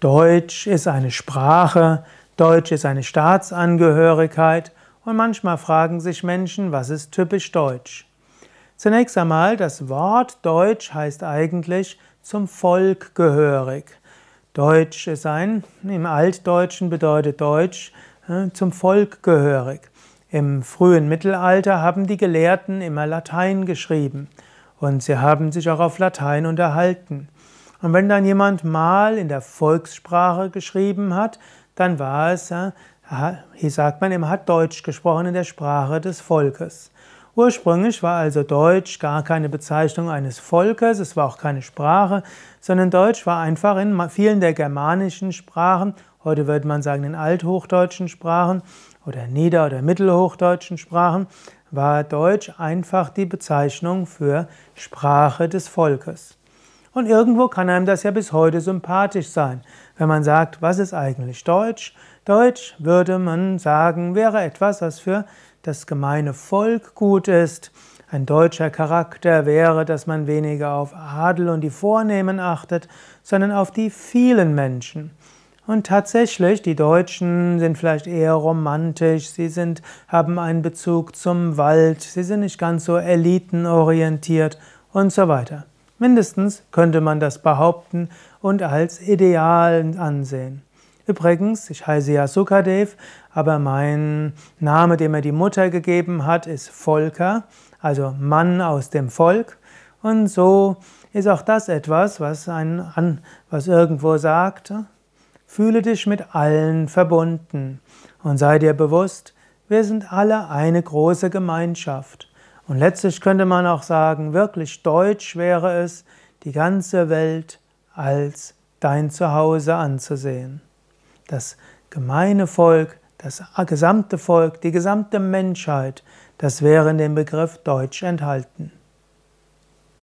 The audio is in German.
Deutsch ist eine Sprache, Deutsch ist eine Staatsangehörigkeit und manchmal fragen sich Menschen, was ist typisch Deutsch? Zunächst einmal, das Wort Deutsch heißt eigentlich zum Volk gehörig. Deutsch ist ein, im Altdeutschen bedeutet Deutsch äh, zum Volk gehörig. Im frühen Mittelalter haben die Gelehrten immer Latein geschrieben und sie haben sich auch auf Latein unterhalten. Und wenn dann jemand mal in der Volkssprache geschrieben hat, dann war es, hier sagt man, er hat Deutsch gesprochen in der Sprache des Volkes. Ursprünglich war also Deutsch gar keine Bezeichnung eines Volkes, es war auch keine Sprache, sondern Deutsch war einfach in vielen der germanischen Sprachen, heute würde man sagen in althochdeutschen Sprachen oder nieder- oder mittelhochdeutschen Sprachen, war Deutsch einfach die Bezeichnung für Sprache des Volkes. Und irgendwo kann einem das ja bis heute sympathisch sein, wenn man sagt, was ist eigentlich Deutsch? Deutsch würde man sagen, wäre etwas, was für das gemeine Volk gut ist. Ein deutscher Charakter wäre, dass man weniger auf Adel und die Vornehmen achtet, sondern auf die vielen Menschen. Und tatsächlich, die Deutschen sind vielleicht eher romantisch, sie sind, haben einen Bezug zum Wald, sie sind nicht ganz so elitenorientiert und so weiter. Mindestens könnte man das behaupten und als Ideal ansehen. Übrigens, ich heiße ja Sukadev, aber mein Name, den mir die Mutter gegeben hat, ist Volker, also Mann aus dem Volk. Und so ist auch das etwas, was einen an, was irgendwo sagt, fühle dich mit allen verbunden und sei dir bewusst, wir sind alle eine große Gemeinschaft. Und letztlich könnte man auch sagen, wirklich deutsch wäre es, die ganze Welt als dein Zuhause anzusehen. Das gemeine Volk, das gesamte Volk, die gesamte Menschheit, das wäre in dem Begriff Deutsch enthalten.